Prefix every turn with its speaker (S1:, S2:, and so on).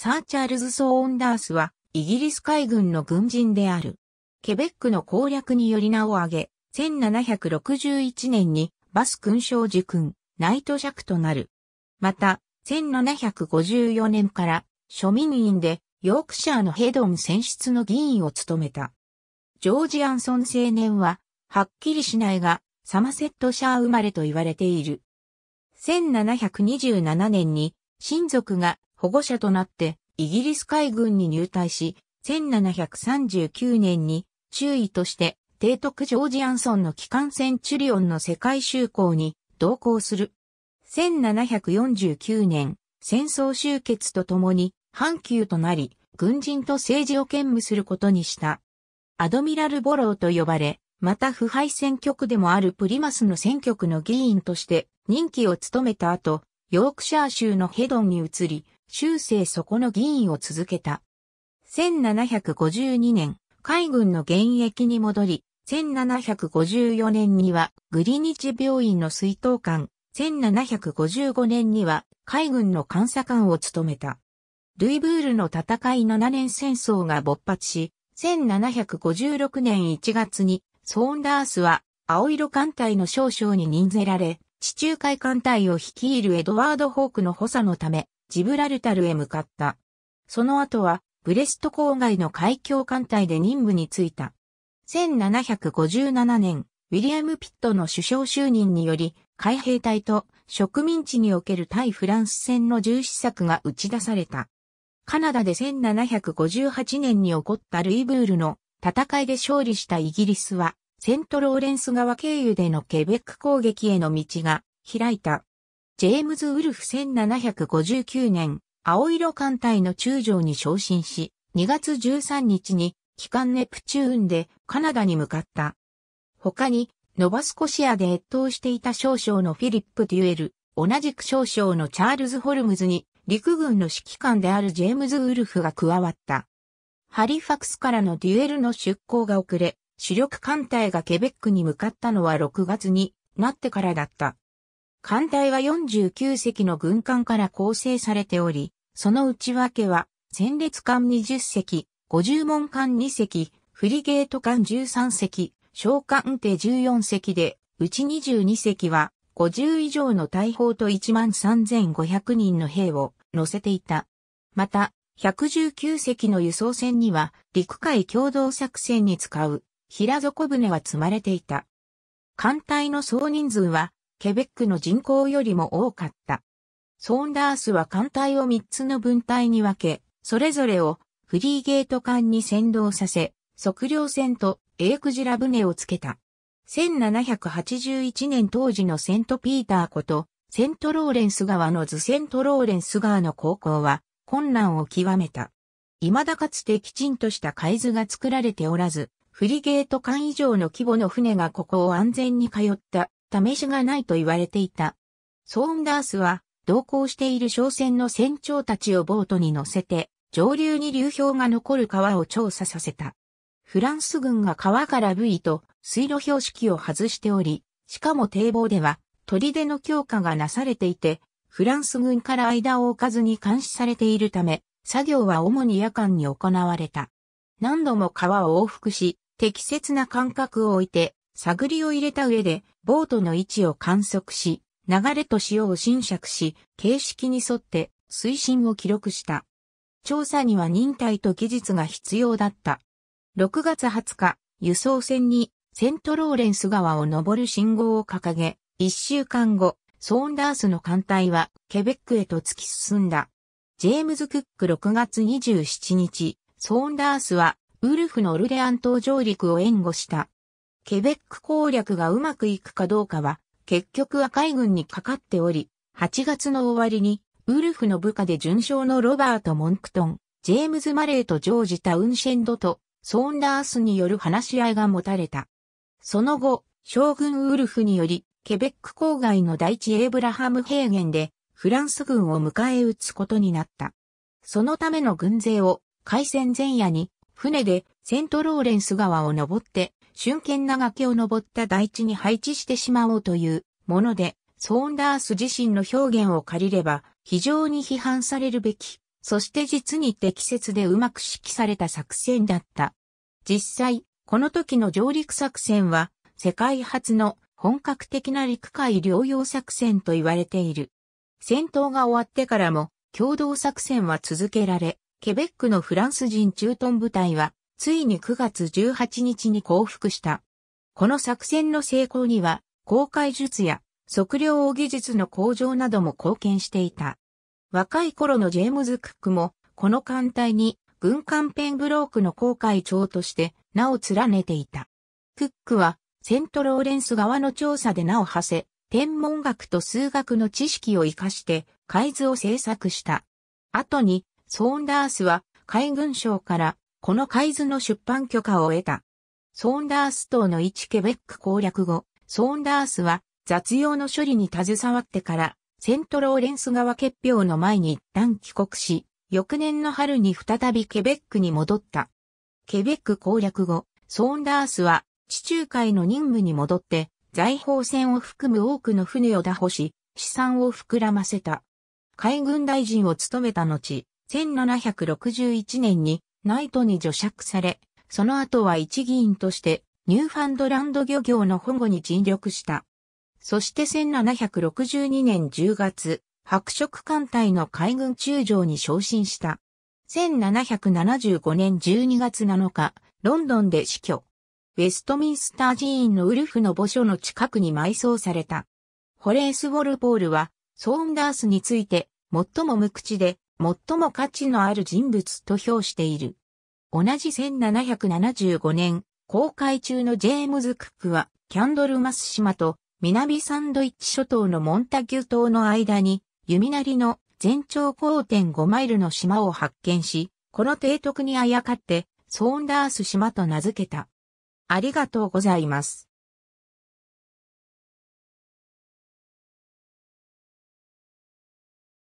S1: サー・チャールズ・ソー・オンダースは、イギリス海軍の軍人である。ケベックの攻略により名を挙げ、1761年にバス勲章受勲、ナイト尺となる。また、1754年から庶民院でヨークシャーのヘドン選出の議員を務めた。ジョージ・アンソン青年は、はっきりしないが、サマセットシャー生まれと言われている。1727年に親族が保護者となってイギリス海軍に入隊し、1739年に中尉として提督ジョージ・アンソンの機関船チュリオンの世界就航に同行する。1749年、戦争終結とともに、阪急となり、軍人と政治を兼務することにした。アドミラル・ボローと呼ばれ、また腐敗選挙区でもあるプリマスの選挙区の議員として任期を務めた後、ヨークシャー州のヘドンに移り、終生そこの議員を続けた。1752年、海軍の現役に戻り、1754年にはグリニチ病院の水道官、1755年には海軍の監査官を務めた。ルイブールの戦い7年戦争が勃発し、1756年1月にソーンダースは青色艦隊の少将に任ぜられ、地中海艦隊を率いるエドワード・ホークの補佐のため、ジブラルタルへ向かった。その後は、ブレスト郊外の海峡艦隊で任務に就いた。1757年、ウィリアム・ピットの首相就任により、海兵隊と植民地における対フランス戦の重視策が打ち出された。カナダで1758年に起こったルイブールの戦いで勝利したイギリスは、セントローレンス川経由でのケベック攻撃への道が開いた。ジェームズ・ウルフ1759年、青色艦隊の中将に昇進し、2月13日に、機関ネプチューンでカナダに向かった。他に、ノバスコシアで越冬していた少将のフィリップ・デュエル、同じく少将のチャールズ・ホルムズに、陸軍の指揮官であるジェームズ・ウルフが加わった。ハリファクスからのデュエルの出港が遅れ、主力艦隊がケベックに向かったのは6月になってからだった。艦隊は49隻の軍艦から構成されており、その内訳は、戦列艦20隻、50門艦2隻、フリゲート艦13隻、小艦艇14隻で、うち22隻は、50以上の大砲と13,500人の兵を乗せていた。また、119隻の輸送船には、陸海共同作戦に使う、平底船は積まれていた。艦隊の総人数は、ケベックの人口よりも多かった。ソーンダースは艦隊を3つの分隊に分け、それぞれをフリーゲート艦に先導させ、測量船とエークジラ船をつけた。1781年当時のセントピーターこと、セントローレンス川のズセントローレンス川の航行は困難を極めた。未だかつてきちんとした海図が作られておらず、フリゲート艦以上の規模の船がここを安全に通った試しがないと言われていた。ソーンダースは、同行している商船の船長たちをボートに乗せて、上流に流氷が残る川を調査させた。フランス軍が川からブイと水路標識を外しており、しかも堤防では砦の強化がなされていて、フランス軍から間を置かずに監視されているため、作業は主に夜間に行われた。何度も川を往復し、適切な間隔を置いて探りを入れた上で、ボートの位置を観測し、流れと潮を侵釈し、形式に沿って水深を記録した。調査には忍耐と技術が必要だった。6月20日、輸送船にセントローレンス川を登る信号を掲げ、1週間後、ソーンダースの艦隊はケベックへと突き進んだ。ジェームズ・クック6月27日、ソーンダースはウルフのオルレアン島上陸を援護した。ケベック攻略がうまくいくかどうかは、結局赤い軍にかかっており、8月の終わりに、ウルフの部下で順将のロバート・モンクトン、ジェームズ・マレーとジョージ・タウンシェンドと、ソーンダースによる話し合いが持たれた。その後、将軍ウルフにより、ケベック郊外の大地エイブラハム平原で、フランス軍を迎え撃つことになった。そのための軍勢を、海戦前夜に、船でセントローレンス川を登って、春剣な崖を登った大地に配置してしまおうというもので、ソーンダース自身の表現を借りれば、非常に批判されるべき、そして実に適切でうまく指揮された作戦だった。実際、この時の上陸作戦は、世界初の本格的な陸海両用作戦と言われている。戦闘が終わってからも、共同作戦は続けられ、ケベックのフランス人駐屯部隊は、ついに9月18日に降伏した。この作戦の成功には、航海術や測量を技術の向上なども貢献していた。若い頃のジェームズ・クックも、この艦隊に軍艦ペンブロークの航海長として名を連ねていた。クックは、セントローレンス側の調査で名を馳せ、天文学と数学の知識を活かして、海図を制作した。後に、ソーンダースは海軍省からこの海図の出版許可を得た。ソーンダース島の一ケベック攻略後、ソーンダースは雑用の処理に携わってから、セントローレンス川決氷の前に一旦帰国し、翌年の春に再びケベックに戻った。ケベック攻略後、ソーンダースは地中海の任務に戻って、財宝船を含む多くの船を打破し、資産を膨らませた。海軍大臣を務めた後、1761年にナイトに除釈され、その後は一議員としてニューファンドランド漁業の保護に尽力した。そして1762年10月、白色艦隊の海軍中将に昇進した。1775年12月7日、ロンドンで死去。ウェストミンスター寺院のウルフの墓所の近くに埋葬された。ホレース・ウォルポールは、ソーンダースについて、最も無口で、最も価値のある人物と評している。同じ1775年、公開中のジェームズ・クックは、キャンドルマス島と南サンドイッチ諸島のモンタギュ島の間に、弓なりの全長5.5マイルの島を発見し、この提督にあやかって、ソーンダース島と名付けた。ありがとうございます。